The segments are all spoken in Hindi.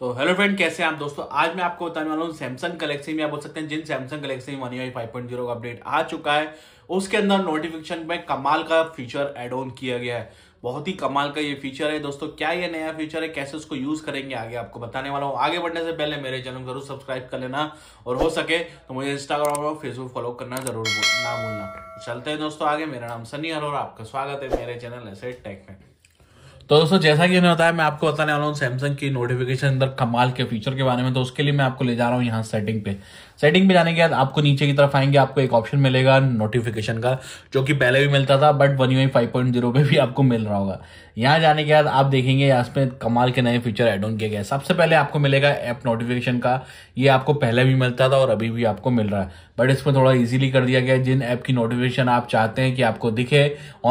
तो हेलो फ्रेंड कैसे हैं आप दोस्तों आज मैं आपको बताने वाला हूँ सैमसंग गलेक्सी में आप बोल सकते हैं जिन सैमसंग गलेक्सी में वन फाइव पॉइंट जीरो का अपडेट आ चुका है उसके अंदर नोटिफिकेशन में कमाल का फीचर एड ऑन किया गया है बहुत ही कमाल का ये फीचर है दोस्तों क्या ये नया फीचर है कैसे उसको यूज करेंगे आगे आपको बताने वाला हूँ आगे बढ़ने से पहले मेरे चैनल को जरूर सब्सक्राइब कर लेना और हो सके तो मुझे इंस्टाग्राम और फेसबुक फॉलो करना जरूर ना भूलना चलते हैं दोस्तों आगे मेरा नाम सनी और आपका स्वागत है मेरे चैनल ऐसे टेक में तो दोस्तों जैसा कि उन्हें बताया मैं आपको बताने वाला हूँ सैमसंग की नोटिफिकेशन अंदर कमाल के फीचर के बारे में तो उसके लिए मैं आपको ले जा रहा हूँ यहाँ सेटिंग पे सेटिंग पे जाने के बाद आपको नीचे की तरफ आएंगे आपको एक ऑप्शन मिलेगा नोटिफिकेशन का जो कि पहले भी मिलता था but one UI five point zero पे भी आपको मिल रहा होगा यहाँ जाने के बाद आप देखेंगे पे कमाल के नए फीचर एड ऑन किए गए सबसे पहले आपको मिलेगा ऐप नोटिफिकेशन का ये आपको पहले भी मिलता था और अभी भी आपको मिल रहा है बट इसमें थोड़ा इजीली कर दिया गया जिन ऐप की नोटिफिकेशन आप चाहते हैं कि आपको दिखे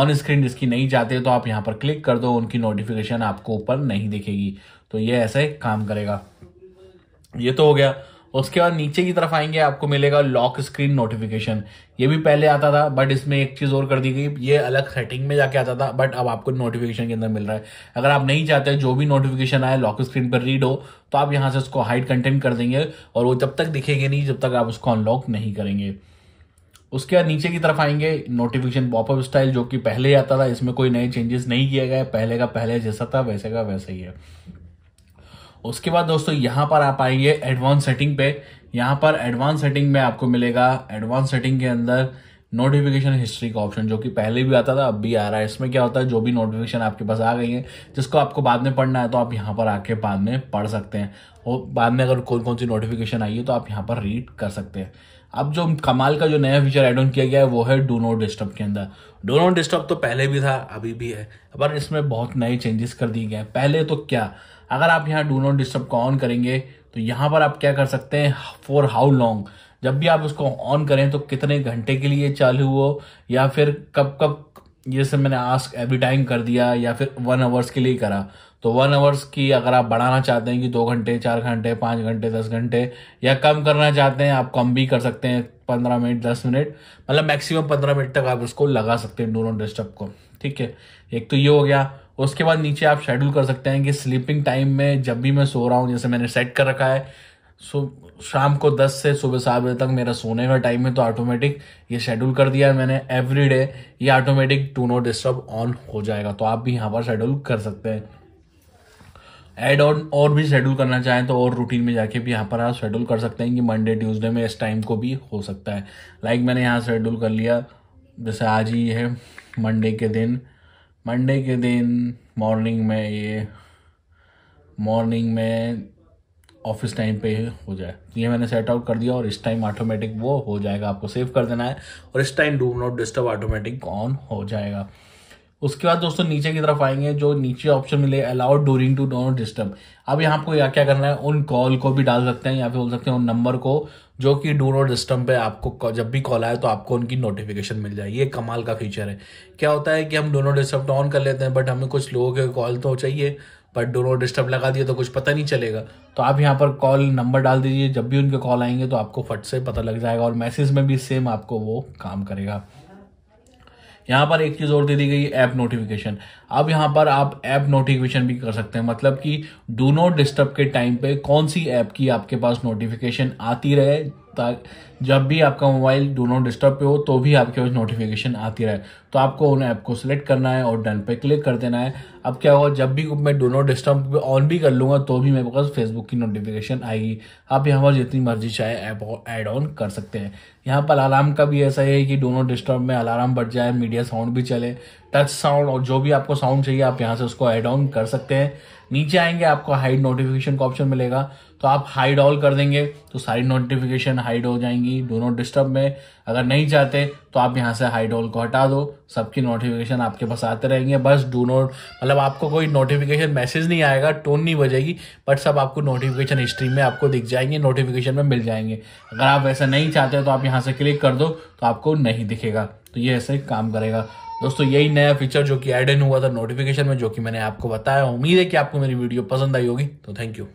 ऑन स्क्रीन जिसकी नहीं चाहते तो आप यहाँ पर क्लिक कर दो उनकी नोटिफिकेशन आपको ऊपर नहीं दिखेगी तो ये ऐसे काम करेगा ये तो हो गया उसके बाद नीचे की तरफ आएंगे आपको मिलेगा लॉक स्क्रीन नोटिफिकेशन ये भी पहले आता था बट इसमें एक चीज़ और कर दी गई ये अलग सेटिंग में जाके आता था बट अब आपको नोटिफिकेशन के अंदर मिल रहा है अगर आप नहीं चाहते जो भी नोटिफिकेशन आए लॉक स्क्रीन पर रीड हो तो आप यहां से उसको हाइड कंटेंट कर देंगे और वो जब तक दिखेगी नहीं जब तक आप उसको अनलॉक नहीं करेंगे उसके बाद नीचे की तरफ आएंगे नोटिफिकेशन पॉपअप स्टाइल जो कि पहले आता था इसमें कोई नए चेंजेस नहीं किया गया पहले का पहले जैसा था वैसे का वैसा ही है उसके बाद दोस्तों यहां पर आप आएंगे एडवांस सेटिंग पे यहां पर एडवांस सेटिंग में आपको मिलेगा एडवांस सेटिंग के अंदर नोटिफिकेशन हिस्ट्री का ऑप्शन जो कि पहले भी आता था अब भी आ रहा है इसमें क्या होता है जो भी नोटिफिकेशन आपके पास आ गई है जिसको आपको बाद में पढ़ना है तो आप यहाँ पर आके बाद में पढ़ सकते हैं और बाद में अगर कौन कौन सी नोटिफिकेशन आई है तो आप यहाँ पर रीड कर सकते हैं अब जो कमाल का जो नया फीचर एड ऑन किया गया है वो है डो नोट डिस्टर्ब के अंदर डो नोट डिस्टर्ब तो पहले भी था अभी भी है पर इसमें बहुत नए चेंजेस कर दिए गए हैं पहले तो क्या अगर आप यहाँ डो नोट डिस्टर्ब को ऑन करेंगे तो यहाँ पर आप क्या कर सकते हैं फॉर हाउ लॉन्ग जब भी आप उसको ऑन करें तो कितने घंटे के लिए चालू हो या फिर कब कब जैसे मैंने आस्क एवरी टाइम कर दिया या फिर वन आवर्स के लिए करा तो वन आवर्स की अगर आप बढ़ाना चाहते हैं कि दो घंटे चार घंटे पाँच घंटे दस घंटे या कम करना चाहते हैं आप कम भी कर सकते हैं पंद्रह मिनट दस मिनट मतलब मैक्सिमम पंद्रह मिनट तक आप उसको लगा सकते हैं डोनोट डिस्टर्ब को ठीक है एक तो ये हो गया उसके बाद नीचे आप शेड्यूल कर सकते हैं कि स्लीपिंग टाइम में जब भी मैं सो रहा हूँ जैसे मैंने सेट कर रखा है सो शाम को 10 से सुबह सात बजे तक मेरा सोने का टाइम है तो ऑटोमेटिक ये शेड्यूल कर दिया है मैंने एवरी डे ये automatic do not disturb on हो जाएगा तो आप भी यहाँ पर शेड्यूल कर सकते हैं एड ऑन और भी शेड्यूल करना चाहें तो और रूटीन में जाके भी यहाँ पर आप शेड्यूल कर सकते हैं कि मंडे ट्यूजडे में इस टाइम को भी हो सकता है लाइक like मैंने यहाँ शेड्यूल कर लिया जैसे आज ही है मंडे के दिन मंडे के दिन मॉर्निंग में ये मॉर्निंग में ऑफिस टाइम पे हो जाए तो ये मैंने सेट आउट कर दिया और इस टाइम ऑटोमेटिक वो हो जाएगा आपको सेव कर देना है और इस time do not disturb automatic on हो जाएगा उसके बाद दोस्तों नीचे की तरफ आएंगे जो नीचे ऑप्शन मिले allowed during do not disturb अब यहाँ आपको या क्या करना है उन कॉल को भी डाल सकते हैं या फिर बोल सकते हैं उन नंबर को जो कि डू नॉट डिस्टर्ब पे आपको जब भी कॉल आए तो आपको उनकी नोटिफिकेशन मिल जाए ये कमाल का फीचर है क्या होता है कि हम डो नॉट डिस्टर्ब ऑन कर लेते हैं बट हमें कुछ लोगों के कॉल तो चाहिए पर डो डिस्टर्ब लगा दिया तो कुछ पता नहीं चलेगा तो आप यहाँ पर कॉल नंबर डाल दीजिए जब भी उनके कॉल आएंगे तो आपको फट से पता लग जाएगा और मैसेज में भी सेम आपको वो काम करेगा यहाँ पर एक चीज़ और दे दी गई ऐप नोटिफिकेशन अब यहाँ पर आप ऐप नोटिफिकेशन भी कर सकते हैं मतलब कि डू नोट डिस्टर्ब के टाइम पे कौन सी ऐप की आपके पास नोटिफिकेशन आती रहे जब भी आपका मोबाइल डो नॉट डिस्टर्ब पे हो तो भी आपके पास नोटिफिकेशन आती रहे तो आपको उन ऐप को सिलेक्ट करना है और डन पे क्लिक कर देना है अब क्या होगा जब भी मैं डो नॉट डिस्टर्ब ऑन भी कर लूँगा तो भी मेरे पास फेसबुक की नोटिफिकेशन आएगी आप यहाँ पर जितनी मर्जी चाहे ऐप ऐड ऑन कर सकते हैं यहाँ पर अलार्म का भी ऐसा है कि डो नॉट डिस्टर्ब में अलार्म बढ़ जाए मीडिया साउंड भी चले टच साउंड और जो भी आपको साउंड चाहिए आप यहाँ से उसको ऐड ऑन कर सकते हैं नीचे आएंगे आपको हाइड नोटिफिकेशन का ऑप्शन मिलेगा तो आप हाइड ऑल कर देंगे तो सारी नोटिफिकेशन हाइड हो जाएंगी डो नॉट डिस्टर्ब में अगर नहीं चाहते तो आप यहाँ से हाइड ऑल को हटा दो सबकी नोटिफिकेशन आपके पास आते रहेंगे बस डो नॉट मतलब आपको कोई नोटिफिकेशन मैसेज नहीं आएगा टोन नहीं बजेगी बट सब आपको नोटिफिकेशन हिस्ट्री में आपको दिख जाएंगे नोटिफिकेशन में मिल जाएंगे अगर आप ऐसा नहीं चाहते तो आप यहाँ से क्लिक कर दो तो आपको नहीं दिखेगा तो ये ऐसे काम करेगा दोस्तों यही नया फीचर जो कि एड इन हुआ था नोटिफिकेशन में जो कि मैंने आपको बताया उम्मीद है कि आपको मेरी वीडियो पसंद आई होगी तो थैंक यू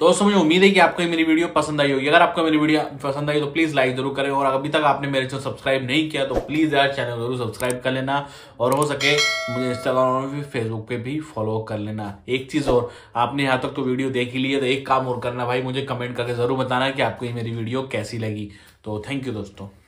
दोस्तों मुझे उम्मीद है कि आपको मेरी वीडियो पसंद आई होगी अगर आपको मेरी वीडियो पसंद आई तो प्लीज लाइक जरूर करें और अभी तक आपने मेरे चैनल सब्सक्राइब नहीं किया तो प्लीज यार चैनल जरूर सब्सक्राइब कर लेना और हो सके मुझे इंस्टाग्राम पे फेसबुक पे भी फॉलो कर लेना एक चीज और आपने यहाँ तक तो वीडियो देख ही ली है तो एक काम और करना भाई मुझे कमेंट करके जरूर बताना कि आपको ये मेरी वीडियो कैसी लगी तो थैंक यू दोस्तों